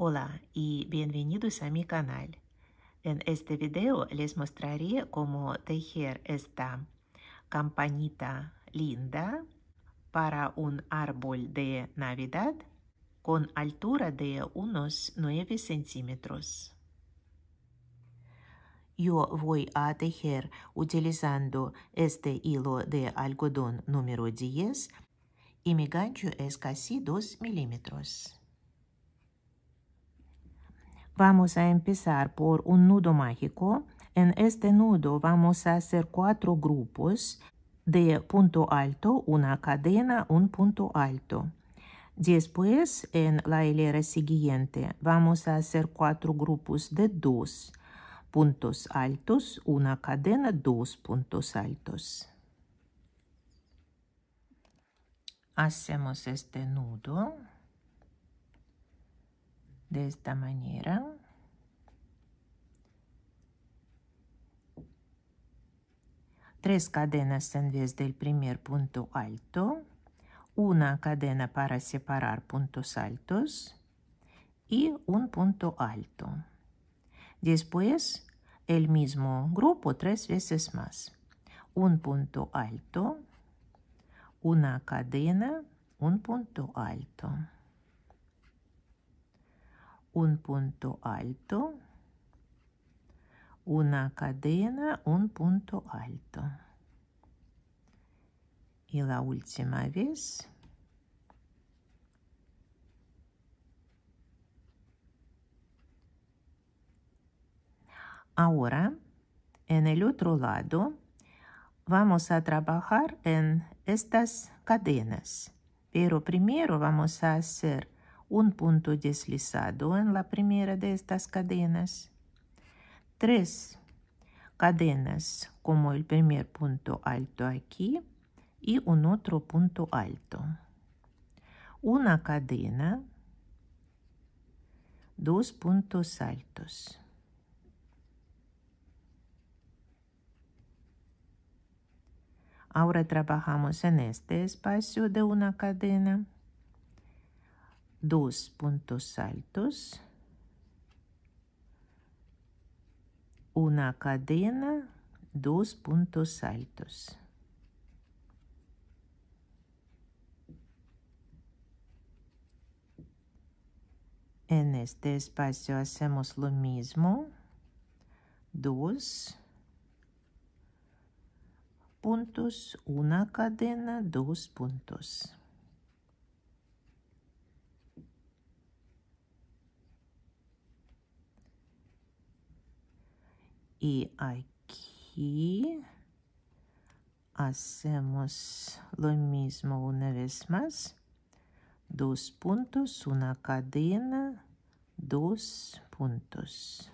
Hola y bienvenidos a mi canal. En este video les mostraré cómo tejer esta campanita linda para un árbol de Navidad con altura de unos 9 centímetros. Yo voy a tejer utilizando este hilo de algodón número 10 y mi gancho es casi 2 milímetros. Vamos a empezar por un nudo mágico. En este nudo vamos a hacer cuatro grupos de punto alto, una cadena, un punto alto. Después, en la hilera siguiente, vamos a hacer cuatro grupos de dos puntos altos, una cadena, dos puntos altos. Hacemos este nudo de esta manera. Tres cadenas en vez del primer punto alto. Una cadena para separar puntos altos y un punto alto. Después, el mismo grupo tres veces más. Un punto alto, una cadena, un punto alto un punto alto, una cadena, un punto alto. Y la última vez. Ahora, en el otro lado, vamos a trabajar en estas cadenas. Pero primero vamos a hacer un punto deslizado en la primera de estas cadenas. Tres cadenas como el primer punto alto aquí y un otro punto alto. Una cadena, dos puntos altos. Ahora trabajamos en este espacio de una cadena dos puntos altos, una cadena, dos puntos altos. En este espacio hacemos lo mismo. Dos puntos, una cadena, dos puntos. y aquí hacemos lo mismo una vez más dos puntos una cadena dos puntos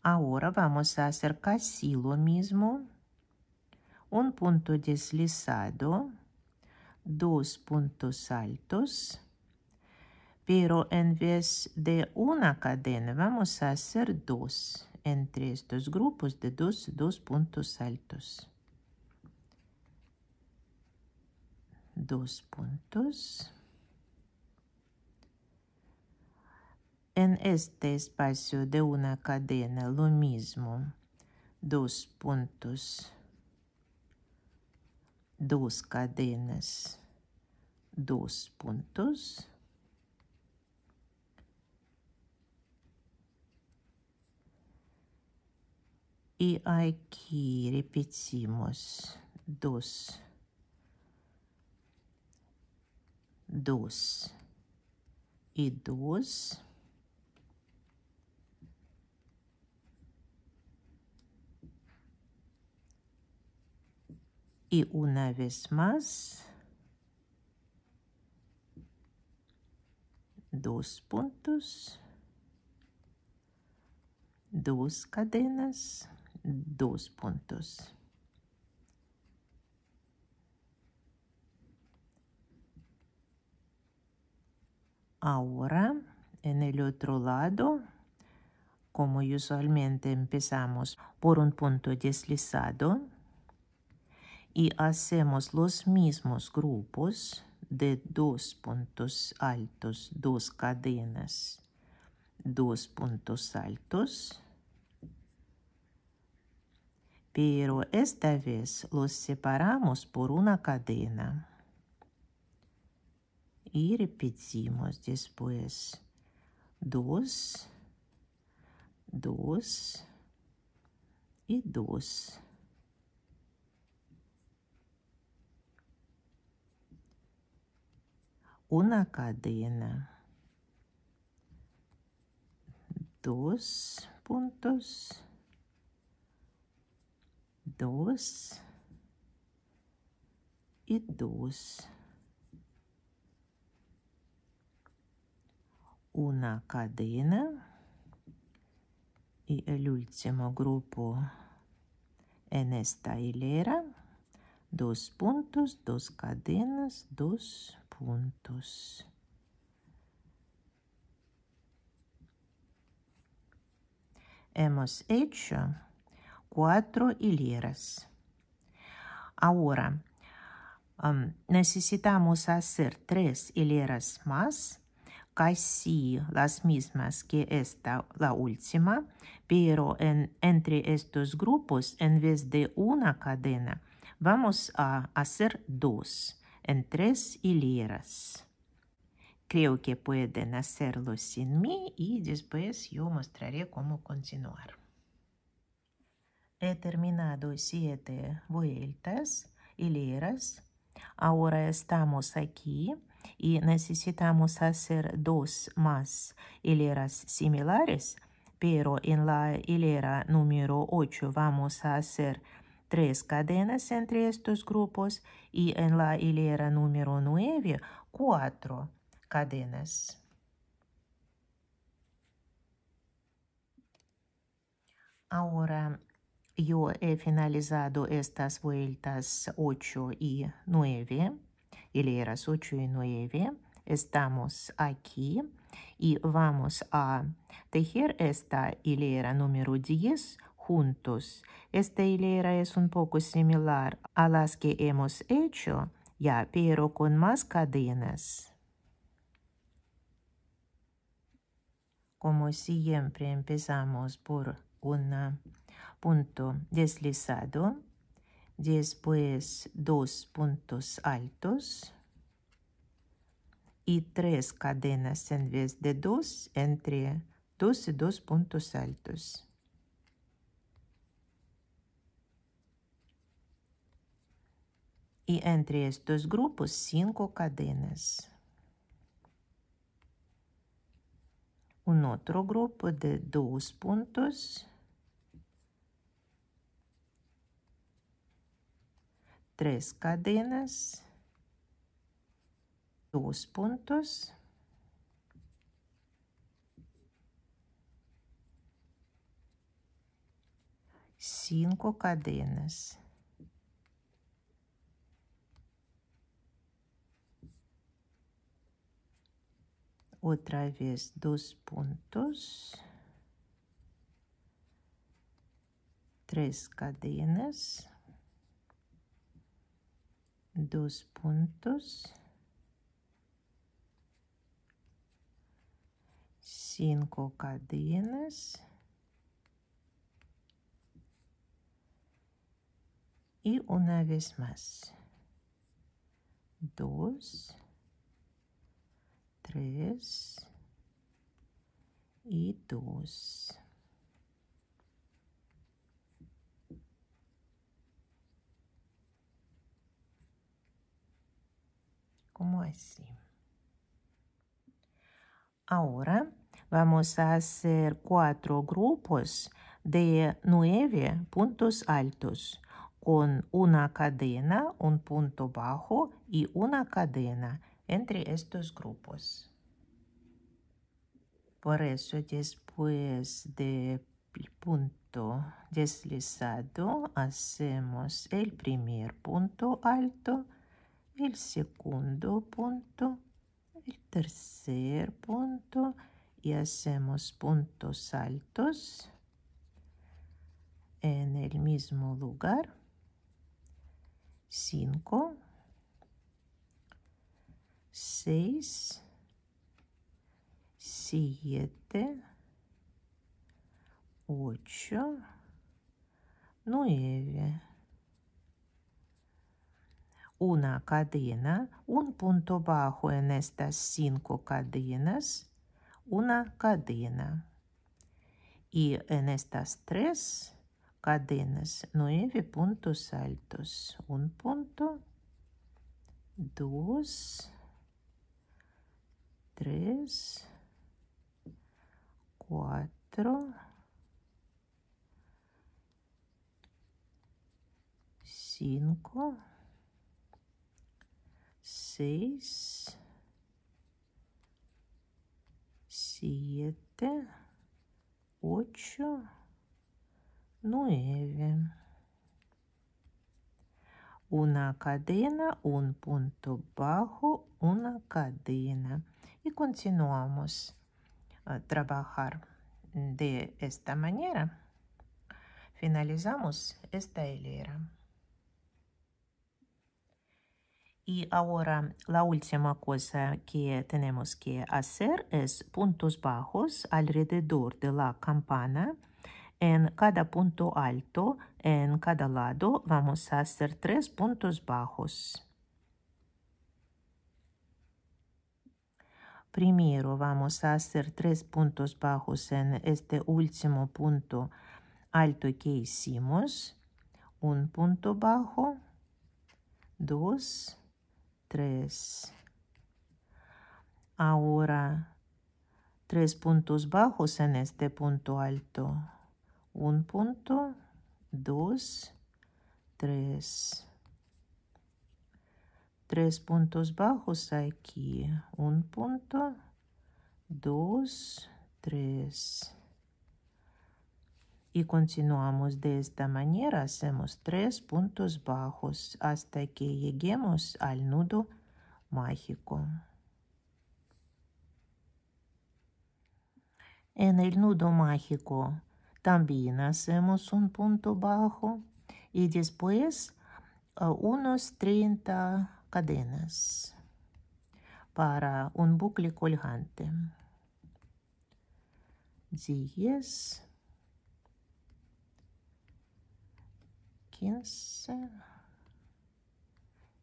ahora vamos a hacer casi lo mismo un punto deslizado dos puntos altos pero en vez de una cadena, vamos a hacer dos entre estos grupos de dos, dos puntos altos. Dos puntos. En este espacio de una cadena, lo mismo. Dos puntos. Dos cadenas. Dos puntos e aqui repetimos dos, dos e dos. E uma vez mais, dois pontos, duas cadenas. dos puntos. Ahora, en el otro lado, como usualmente empezamos por un punto deslizado y hacemos los mismos grupos de dos puntos altos, dos cadenas, dos puntos altos pero esta vez los separamos por una cadena. Y repetimos después dos, dos y dos. Una cadena. Dos puntos. dos y dos. Una cadena y el último grupo en esta hilera. Dos puntos, dos cadenas, dos puntos. Hemos hecho cuatro hileras. Ahora, necesitamos hacer tres hileras más, casi las mismas que esta, la última, pero en, entre estos grupos, en vez de una cadena, vamos a hacer dos en tres hileras. Creo que pueden hacerlo sin mí y después yo mostraré cómo continuar determinado siete vueltas, hileras. Ahora estamos aquí y necesitamos hacer dos más hileras similares, pero en la hilera número 8 vamos a hacer tres cadenas entre estos grupos y en la hilera número 9 cuatro cadenas. Ahora yo he finalizado estas vueltas 8 y 9, hileras 8 y 9. Estamos aquí y vamos a tejer esta hilera número 10 juntos. Esta hilera es un poco similar a las que hemos hecho ya, pero con más cadenas. Como siempre empezamos por una punto deslizado, después dos puntos altos y tres cadenas en vez de dos entre dos y dos puntos altos. Y entre estos grupos cinco cadenas. Un otro grupo de dos puntos três cadenas, dois pontos. Cinco cadenas. Outra vez, dois pontos. Três cadenas. dos puntos, cinco cadenas y una vez más, dos, tres y dos. así. Ahora vamos a hacer cuatro grupos de nueve puntos altos con una cadena, un punto bajo y una cadena entre estos grupos. Por eso después del punto deslizado hacemos el primer punto alto, el segundo punto, el tercer punto y hacemos puntos altos en el mismo lugar. 5, 6, 7, 8, 9 una cadena, un punto bajo en estas cinco cadenas, una cadena. Y en estas tres cadenas, nueve puntos altos. Un punto, dos, tres, cuatro, cinco, seis, sete, oito, nove. Uma cadena, um ponto bajo, uma cadena. E continuamos a trabalhar de esta maneira. Finalizamos esta hilera. Y ahora la última cosa que tenemos que hacer es puntos bajos alrededor de la campana. En cada punto alto, en cada lado, vamos a hacer tres puntos bajos. Primero vamos a hacer tres puntos bajos en este último punto alto que hicimos. Un punto bajo, dos, 3. Ahora, tres puntos bajos en este punto alto. Un punto, dos, tres. Tres puntos bajos aquí. Un punto, dos, tres y continuamos de esta manera, hacemos tres puntos bajos hasta que lleguemos al nudo mágico. En el nudo mágico también hacemos un punto bajo y después a uh, unos 30 cadenas para un bucle colgante. 15,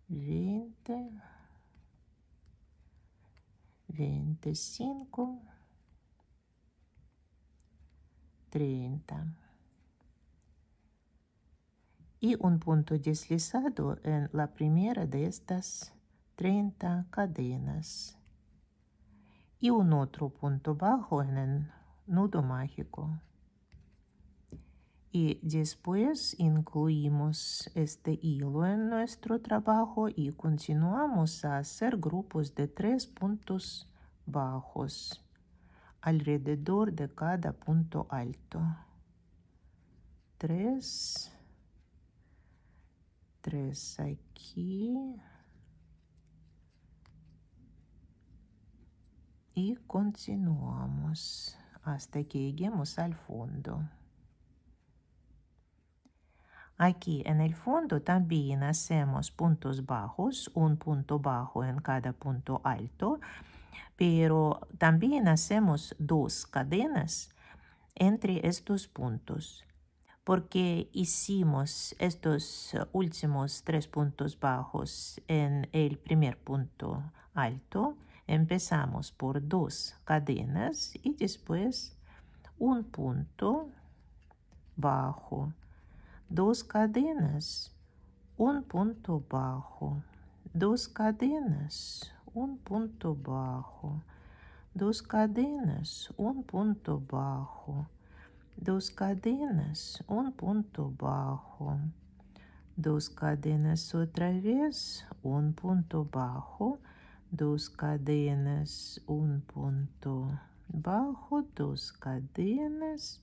20, 25, 30. Y un punto deslizado en la primera de estas 30 cadenas. Y un otro punto bajo en el nudo mágico y después incluimos este hilo en nuestro trabajo y continuamos a hacer grupos de tres puntos bajos alrededor de cada punto alto. Tres, tres aquí. Y continuamos hasta que lleguemos al fondo. Aquí en el fondo también hacemos puntos bajos, un punto bajo en cada punto alto, pero también hacemos dos cadenas entre estos puntos porque hicimos estos últimos tres puntos bajos en el primer punto alto. Empezamos por dos cadenas y después un punto bajo dos cadenas, um ponto barro, dos cadenas, um ponto barro, dos cadenas, um ponto barro, dos cadenas, um ponto barro, dos cadenas outra vez, um ponto barro, dos cadenas, um ponto barro, dos cadenas,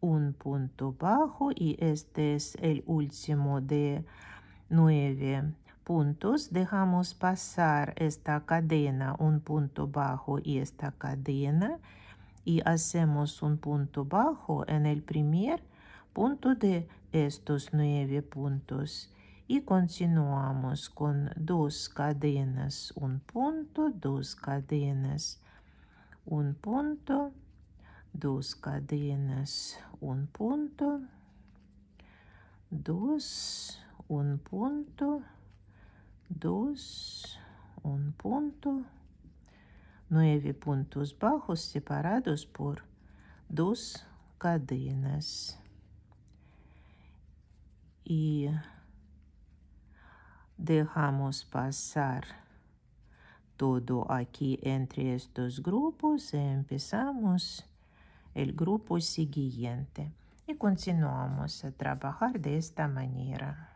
un punto bajo y este es el último de nueve puntos. Dejamos pasar esta cadena, un punto bajo y esta cadena y hacemos un punto bajo en el primer punto de estos nueve puntos y continuamos con dos cadenas, un punto, dos cadenas, un punto, dos cadenas, un punto, dos, un punto, dos, un punto, nueve puntos bajos separados por dos cadenas. Y dejamos pasar todo aquí entre estos grupos. Empezamos el grupo siguiente y continuamos a trabajar de esta manera.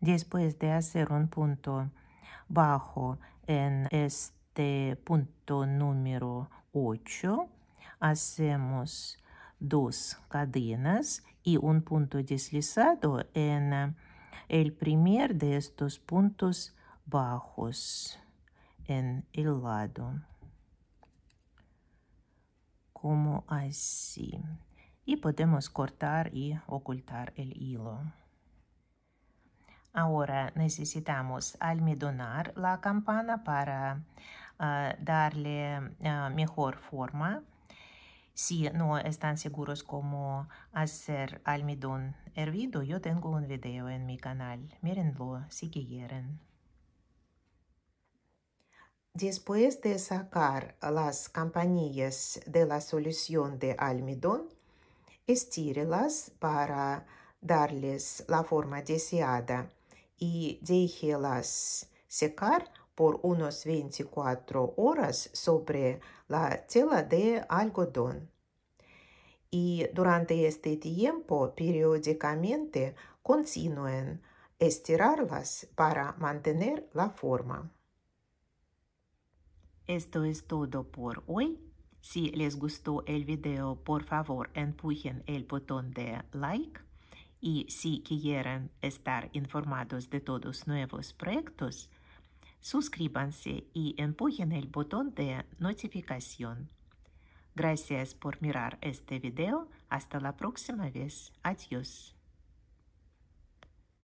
Después de hacer un punto bajo en este punto número 8, hacemos dos cadenas y un punto deslizado en el primer de estos puntos bajos en el lado como así y podemos cortar y ocultar el hilo ahora necesitamos almidonar la campana para ah, darle ah, mejor forma si no están seguros como hacer almidón hervido yo tengo un video en mi canal mirenlo si quieren Después de sacar las campanillas de la solución de almidón, estírelas para darles la forma deseada y déjelas secar por unos 24 horas sobre la tela de algodón. Y durante este tiempo, periódicamente, continúen estirarlas para mantener la forma. Esto es todo por hoy. Si les gustó el video, por favor empujen el botón de like. Y si quieren estar informados de todos los nuevos proyectos, suscríbanse y empujen el botón de notificación. Gracias por mirar este video. Hasta la próxima vez. Adiós.